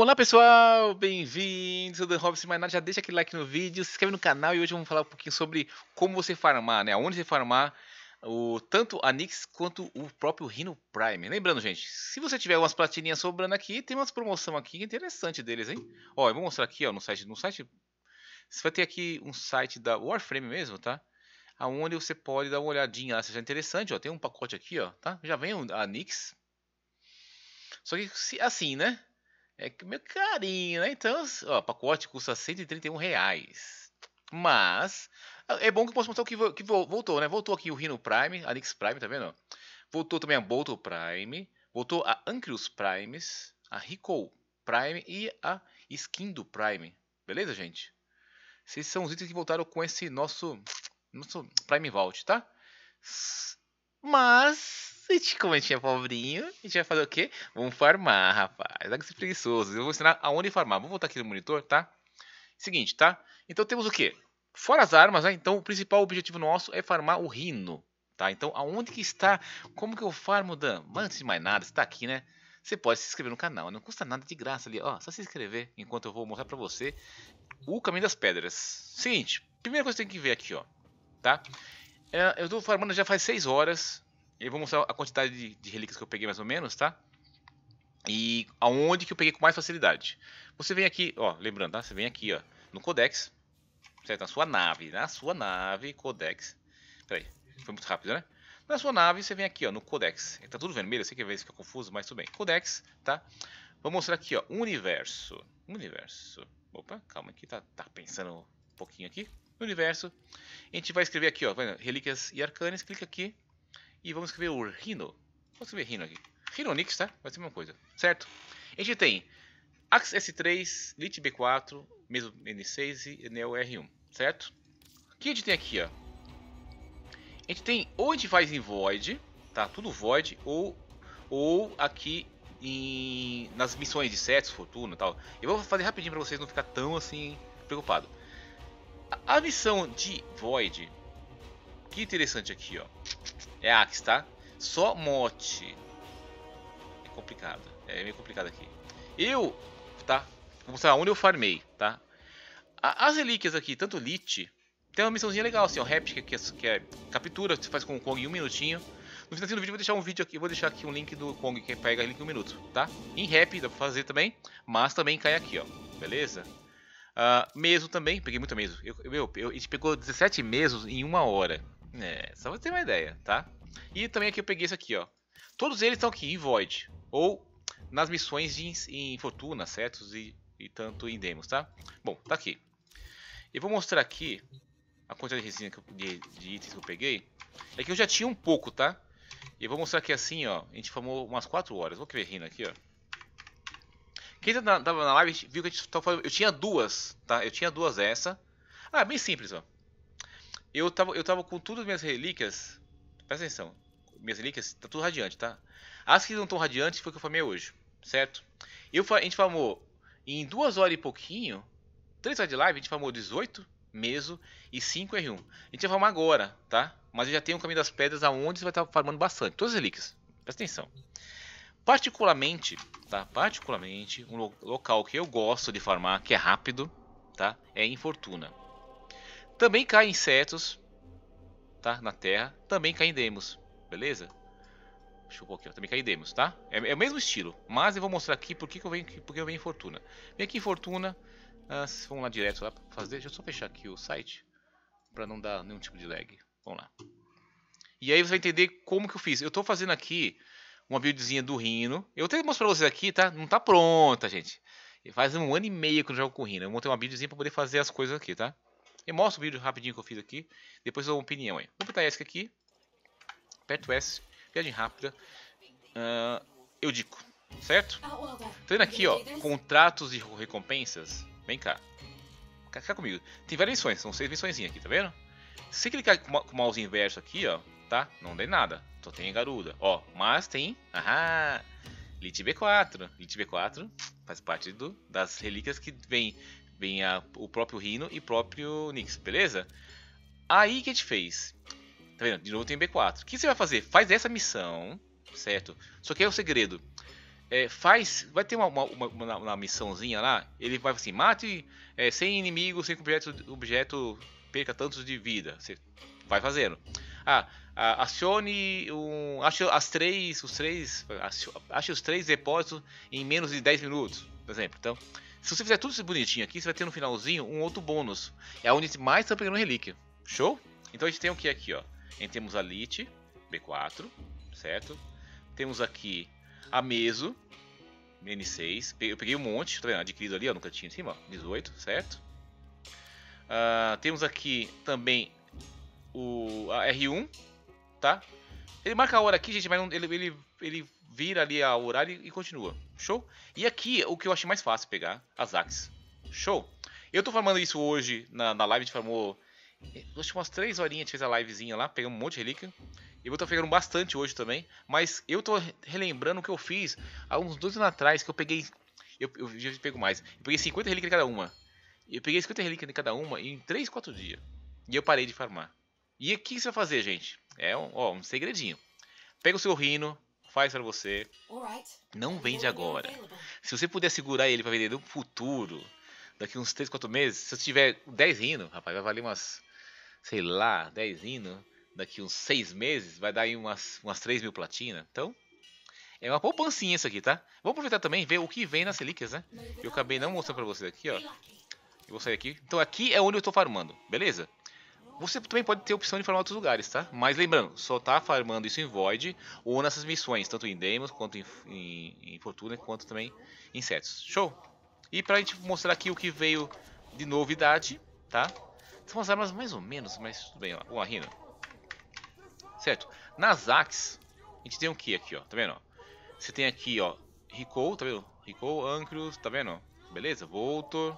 olá pessoal, bem-vindos, eu Dan Robson nada, já deixa aquele like no vídeo, se inscreve no canal e hoje vamos falar um pouquinho sobre como você farmar, né, aonde você farmar o, tanto a Nix quanto o próprio Rhino Prime. Lembrando, gente, se você tiver umas platininhas sobrando aqui, tem umas promoção aqui interessante deles, hein? Ó, eu vou mostrar aqui, ó, no site, no site, você vai ter aqui um site da Warframe mesmo, tá? Aonde você pode dar uma olhadinha lá, se achar é interessante, ó, tem um pacote aqui, ó, tá? Já vem a Nix. Só que, assim, né? É que meu carinho, né? Então, ó, pacote custa 131 reais. Mas ah, é bom que eu posso mostrar o que, que voltou, né? Voltou aqui o Rhino Prime, Alix Prime, tá vendo? Voltou também a Bolt Prime, voltou a Ancrius Primes, a Rico Prime e a Skin do Prime. Beleza, gente? Esses são os itens que voltaram com esse nosso, nosso Prime Vault, tá? Mas e como a gente é pobrinho, a gente vai fazer o quê? Vamos farmar, rapaz. Dá que ser preguiçoso. Eu vou ensinar aonde farmar. Vou voltar aqui no monitor, tá? Seguinte, tá? Então temos o quê? Fora as armas, né? Então o principal objetivo nosso é farmar o rino, tá? Então aonde que está? Como que eu farmo, Dan? Antes de mais nada, está aqui, né? Você pode se inscrever no canal, né? não custa nada é de graça ali, ó. Só se inscrever enquanto eu vou mostrar pra você o caminho das pedras. Seguinte, primeira coisa que você tem que ver aqui, ó. Tá? É, eu estou farmando já faz 6 horas eu vou mostrar a quantidade de, de relíquias que eu peguei mais ou menos, tá? E aonde que eu peguei com mais facilidade. Você vem aqui, ó, lembrando, tá? Você vem aqui, ó, no Codex, certo? Na sua nave, na sua nave, Codex. Peraí, foi muito rápido, né? Na sua nave, você vem aqui, ó, no Codex. Tá tudo vermelho, eu sei que às vezes fica confuso, mas tudo bem. Codex, tá? Vou mostrar aqui, ó, universo. Universo. Opa, calma aqui, tá, tá pensando um pouquinho aqui. Universo. A gente vai escrever aqui, ó, relíquias e arcanes. Clica aqui. E vamos escrever o Rhino. Vamos escrever Rhino aqui. Nix tá? Vai ser a mesma coisa, certo? A gente tem Axe S3, Lit B4, mesmo N6 e Neo R1, certo? O que a gente tem aqui, ó? A gente tem ou a gente faz em Void, tá? Tudo Void, ou, ou aqui em, nas missões de sets, fortuna e tal. Eu vou fazer rapidinho para vocês não ficar tão assim preocupado. A, a missão de Void que interessante aqui, ó. É Axe, tá? Só mote. É complicado. É meio complicado aqui. Eu, tá? Vou mostrar onde eu farmei, tá? As relíquias aqui, tanto Lich, tem uma missãozinha legal, assim, ó. Réplica, que é, que é captura, você faz com o Kong em um minutinho. No final do vídeo eu vou deixar um vídeo aqui, vou deixar aqui um link do Kong que pega ele em um minuto, tá? Em rap dá pra fazer também, mas também cai aqui, ó. Beleza? Uh, ah, mesmo também, peguei muito mesmo. Eu, eu, eu, a gente pegou 17 mesos em uma hora. É, só pra ter uma ideia, tá? E também aqui eu peguei isso aqui, ó. Todos eles estão aqui em Void, ou nas missões de, em Fortuna, certo? E, e tanto em Demos, tá? Bom, tá aqui. Eu vou mostrar aqui a quantidade de resina, eu, de, de itens que eu peguei. É que eu já tinha um pouco, tá? E vou mostrar aqui assim, ó. A gente formou umas 4 horas. Vou querer ver rindo aqui, ó. Quem tá tava na live viu que a gente, eu tinha duas, tá? Eu tinha duas essa. Ah, bem simples, ó. Eu tava, eu tava com todas as minhas relíquias. Presta atenção. Minhas relíquias, tá tudo radiante, tá? As que não estão radiantes foi o que eu farmei hoje, certo? Eu, a gente farmou em duas horas e pouquinho, três horas de live, a gente farmou 18 meso e 5 R1. A gente vai farmar agora, tá? Mas eu já tenho o caminho das pedras aonde você vai estar tá farmando bastante. Todas as relíquias. Presta atenção. Particularmente, tá? Particularmente, um lo local que eu gosto de farmar, que é rápido, tá? É em Fortuna. Também caem insetos, tá? Na terra. Também caem demos, beleza? Deixa eu pôr aqui, ó. Também caem demos, tá? É, é, o mesmo estilo, mas eu vou mostrar aqui por que, eu venho, porque eu venho em Fortuna. Vem aqui em Fortuna. Ah, vamos lá direto lá fazer. Deixa eu só fechar aqui o site para não dar nenhum tipo de lag. Vamos lá. E aí você vai entender como que eu fiz. Eu estou fazendo aqui uma buildzinha do Rino. Eu até mostro pra vocês aqui, tá? Não tá pronta, gente. Faz um ano e meio que eu jogo com o Rino. Eu montei uma buildzinha para poder fazer as coisas aqui, tá? Eu mostro o vídeo rapidinho que eu fiz aqui. Depois eu dou uma opinião aí. Vou botar ESC aqui. Aperto S. Viagem rápida. Uh, eu digo. Certo? Ah, vendo aqui, ó. Contratos e recompensas. Vem cá. Cá comigo. Tem várias missões. São seis missões aqui, tá vendo? Se clicar com o mouse inverso aqui, ó. Tá? Não tem nada. Só tem garuda. Ó. Mas tem. Ahá. Lit B4. Lit B4 faz parte do, das relíquias que vem venha o próprio Rhino e próprio Nix, beleza? Aí que a gente fez? Tá vendo? De novo tem B4. O que você vai fazer? Faz essa missão, certo? Só que é o segredo. É, faz, vai ter uma, uma, uma, uma, missãozinha lá, ele vai assim, mate é, sem inimigos, sem objeto, objeto perca tantos de vida. Você vai fazendo. Ah, acione um, Acho as três, os três, Acho os três depósitos em menos de 10 minutos, por exemplo. Então, se você fizer tudo isso bonitinho aqui, você vai ter no finalzinho um outro bônus. É onde mais está pegando relíquia. Show? Então a gente tem o que aqui, ó? temos a lite B4, certo? Temos aqui a Meso, N6. Eu peguei um monte, tá vendo? Adquirido ali, ó, nunca tinha em cima, ó, 18, certo? Uh, temos aqui também o a R1, tá? Ele marca a hora aqui, gente, mas não, ele, ele, ele vira ali a horário e continua. Show? E aqui o que eu achei mais fácil pegar, as axes. Show? Eu tô farmando isso hoje na, na live, a gente farmou. Eh, acho que umas 3 horinhas a gente fez a livezinha lá, pegamos um monte de relíquia. Eu vou estar pegando bastante hoje também. Mas eu tô relembrando o que eu fiz há uns dois anos atrás, que eu peguei. Eu, eu já pego mais. Eu peguei 50 relíquias de cada uma. Eu peguei 50 relíquias de cada uma em 3, 4 dias. E eu parei de farmar. E o que você vai fazer, gente? É um, ó, um segredinho. Pega o seu rino, faz para você. Não vende agora. Se você puder segurar ele para vender no futuro, daqui uns 3, 4 meses, se você tiver 10 rino, rapaz, vai valer umas, sei lá, 10 rino, daqui uns 6 meses, vai dar aí umas, umas 3 mil platina. Então, é uma poupancinha isso aqui, tá? Vamos aproveitar também e ver o que vem nas relíquias, né? Eu acabei não mostrando para vocês aqui, ó. Eu vou sair aqui. Então aqui é onde eu estou farmando, beleza? Você também pode ter a opção de farmar outros lugares, tá? Mas lembrando, só tá farmando isso em Void ou nessas missões, tanto em Demos, quanto em, em, em Fortuna, quanto também em Insetos. Show! E pra gente mostrar aqui o que veio de novidade, tá? São as armas mais ou menos, mas tudo bem. ó. Uma Rina. Certo. Nas Axe, a gente tem o que aqui, ó? Tá vendo? Ó? Você tem aqui, ó, Rico, tá vendo? Rico, Ancrius, tá vendo? Beleza? Voltor,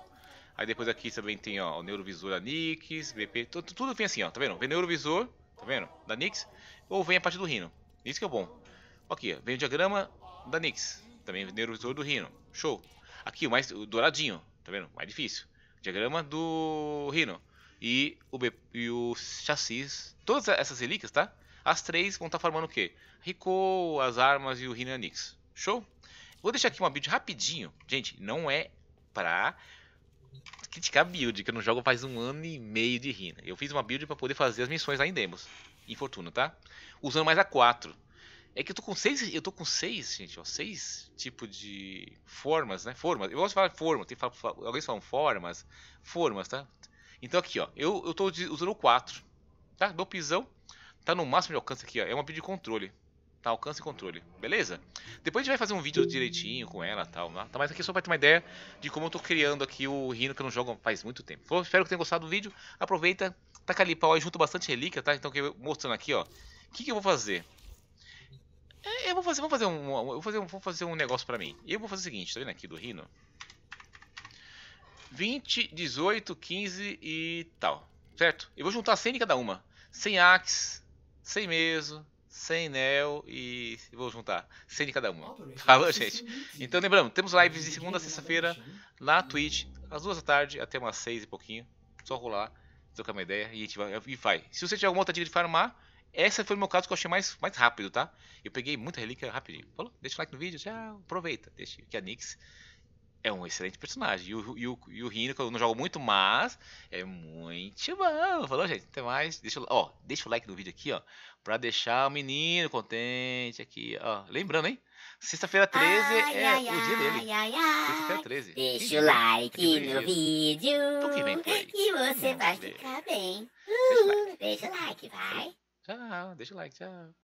Aí depois aqui também tem ó, o neurovisor da Nix, BP, tudo, tudo vem assim, ó, tá vendo? Vem neurovisor, tá vendo? Da Nix, ou vem a parte do rino. Isso que é bom. Aqui, ó, vem o diagrama da Nix, também vem o neurovisor do rino. Show. Aqui o mais o douradinho, tá vendo? Mais difícil. diagrama do rino e o e o chassis, todas essas relíquias, tá? As três vão estar tá formando o quê? Rico, as armas e o rino e Nix. Show? Vou deixar aqui uma build rapidinho. Gente, não é pra criticar build, que eu não jogo faz um ano e meio de Rina. Eu fiz uma build para poder fazer as missões lá em Demos. infortuna, tá? Usando mais a 4. É que eu tô com seis. Eu tô com seis, gente, ó. Seis tipos de formas, né? Formas. Eu gosto de falar formas. Tem, fala, alguém falam formas. Formas, tá? Então aqui, ó. Eu, eu tô usando o 4. Tá? Meu pisão. Tá no máximo de alcance aqui, ó. É uma build de controle. Tá, alcance e controle. Beleza? Depois a gente vai fazer um vídeo direitinho com ela e tal. Tá, mas aqui só pra ter uma ideia de como eu tô criando aqui o Rino que eu não jogo faz muito tempo. espero que tenham gostado do vídeo. Aproveita, taca ali pau aí, junto bastante relíquia, tá? Então, que eu mostrando aqui, ó. O que, que eu vou fazer? É, eu vou fazer, vou fazer um, eu vou fazer vou fazer um negócio pra mim. Eu vou fazer o seguinte, tá vendo aqui do Rino? 20, 18, 15 e tal, certo? Eu vou juntar 100 em cada uma. 100 axe, 100 mesmo. 100 Neo e. Vou juntar. 100 de cada uma. Falou, gente. Então lembrando, temos lives de segunda a sexta-feira na Twitch, às duas da tarde até umas seis e pouquinho. Só rolar, trocar uma ideia e a gente vai. E vai. Se você tiver alguma outra dica de farmar, essa foi o meu caso que eu achei mais, mais rápido, tá? Eu peguei muita relíquia rapidinho. Falou? Deixa o like no vídeo, já aproveita. Deixa que a Nix é um excelente personagem. E o, Rino, que eu não jogo muito, mas é muito bom. Falou, gente? Até mais. Deixa, ó, deixa o like no vídeo aqui, ó. Pra deixar o menino contente aqui, ó. Lembrando, hein? Sexta-feira 13 ai, é ai, o dia dele. Sexta-feira 13. Hum, deixa o like no vídeo. E você vai ficar bem. deixa o like, vai. Tchau, deixa o like, tchau.